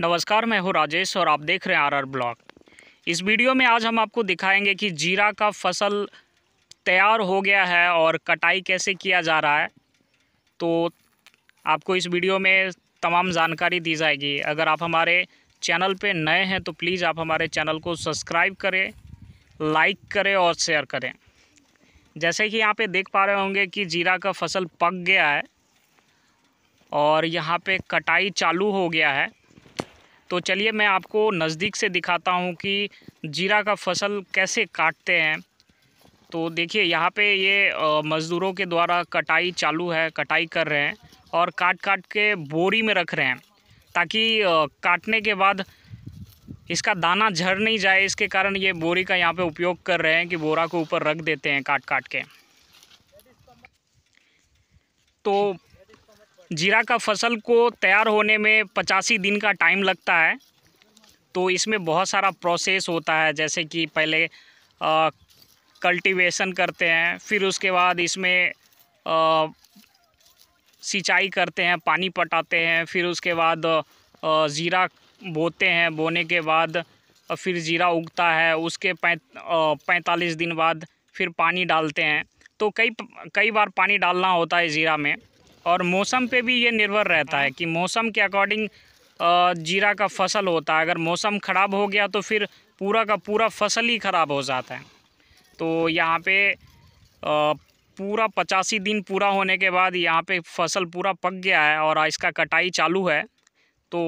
नमस्कार मैं हूं राजेश और आप देख रहे हैं आरआर ब्लॉग इस वीडियो में आज हम आपको दिखाएंगे कि जीरा का फसल तैयार हो गया है और कटाई कैसे किया जा रहा है तो आपको इस वीडियो में तमाम जानकारी दी जाएगी अगर आप हमारे चैनल पे नए हैं तो प्लीज़ आप हमारे चैनल को सब्सक्राइब करें लाइक करें और शेयर करें जैसे कि यहाँ पर देख पा रहे होंगे कि जीरा का फसल पक गया है और यहाँ पर कटाई चालू हो गया है तो चलिए मैं आपको नज़दीक से दिखाता हूँ कि जीरा का फसल कैसे काटते हैं तो देखिए यहाँ पे ये मज़दूरों के द्वारा कटाई चालू है कटाई कर रहे हैं और काट काट के बोरी में रख रहे हैं ताकि काटने के बाद इसका दाना झड़ नहीं जाए इसके कारण ये बोरी का यहाँ पे उपयोग कर रहे हैं कि बोरा को ऊपर रख देते हैं काट काट के तो जीरा का फसल को तैयार होने में पचासी दिन का टाइम लगता है तो इसमें बहुत सारा प्रोसेस होता है जैसे कि पहले आ, कल्टीवेशन करते हैं फिर उसके बाद इसमें सिंचाई करते हैं पानी पटाते हैं फिर उसके बाद ज़ीरा बोते हैं बोने के बाद फिर ज़ीरा उगता है उसके पैंत पैंतालीस दिन बाद फिर पानी डालते हैं तो कई कई बार पानी डालना होता है ज़ीरा में और मौसम पे भी ये निर्भर रहता है कि मौसम के अकॉर्डिंग जीरा का फसल होता है अगर मौसम ख़राब हो गया तो फिर पूरा का पूरा फसल ही ख़राब हो जाता है तो यहाँ पे पूरा पचासी दिन पूरा होने के बाद यहाँ पे फसल पूरा पक गया है और इसका कटाई चालू है तो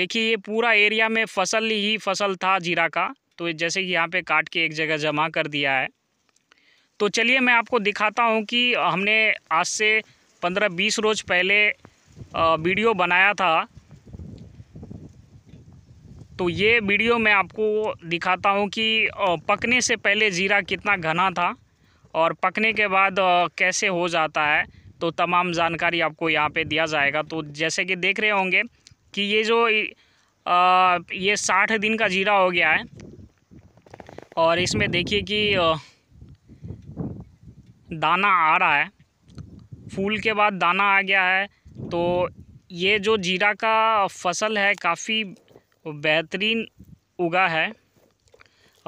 देखिए ये पूरा एरिया में फसल ही फसल था जीरा का तो जैसे कि यहाँ पे काट के एक जगह जमा कर दिया है तो चलिए मैं आपको दिखाता हूँ कि हमने आज से पंद्रह बीस रोज़ पहले वीडियो बनाया था तो ये वीडियो मैं आपको दिखाता हूँ कि पकने से पहले ज़ीरा कितना घना था और पकने के बाद कैसे हो जाता है तो तमाम जानकारी आपको यहाँ पे दिया जाएगा तो जैसे कि देख रहे होंगे कि ये जो ये साठ दिन का जीरा हो गया है और इसमें देखिए कि दाना आ रहा है फूल के बाद दाना आ गया है तो ये जो जीरा का फसल है काफ़ी बेहतरीन उगा है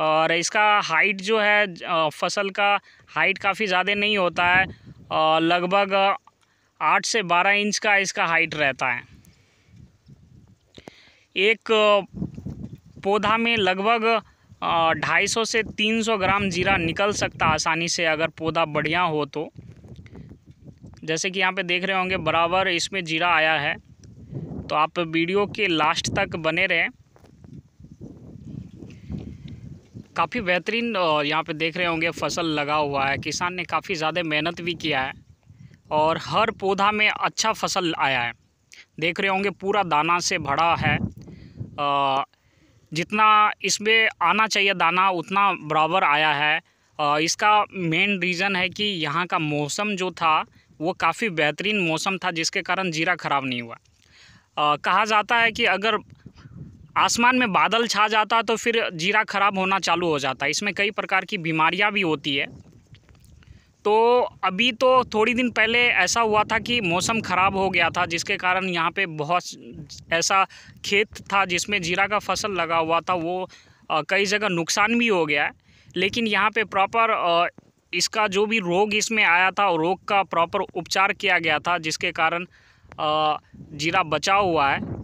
और इसका हाइट जो है फसल का हाइट काफ़ी ज़्यादा नहीं होता है लगभग आठ से बारह इंच का इसका हाइट रहता है एक पौधा में लगभग ढाई सौ से तीन सौ ग्राम जीरा निकल सकता आसानी से अगर पौधा बढ़िया हो तो जैसे कि यहाँ पे देख रहे होंगे बराबर इसमें जीरा आया है तो आप वीडियो के लास्ट तक बने रहें काफ़ी बेहतरीन और यहाँ पे देख रहे होंगे फसल लगा हुआ है किसान ने काफ़ी ज़्यादा मेहनत भी किया है और हर पौधा में अच्छा फसल आया है देख रहे होंगे पूरा दाना से भरा है आ, जितना इसमें आना चाहिए दाना उतना बराबर आया है आ, इसका मेन रीज़न है कि यहाँ का मौसम जो था वो काफ़ी बेहतरीन मौसम था जिसके कारण जीरा ख़राब नहीं हुआ आ, कहा जाता है कि अगर आसमान में बादल छा जाता तो फिर जीरा ख़राब होना चालू हो जाता इसमें कई प्रकार की बीमारियाँ भी होती है तो अभी तो थोड़ी दिन पहले ऐसा हुआ था कि मौसम ख़राब हो गया था जिसके कारण यहाँ पे बहुत ऐसा खेत था जिसमें जीरा का फसल लगा हुआ था वो कई जगह नुकसान भी हो गया है लेकिन यहाँ पे प्रॉपर इसका जो भी रोग इसमें आया था रोग का प्रॉपर उपचार किया गया था जिसके कारण जीरा बचा हुआ है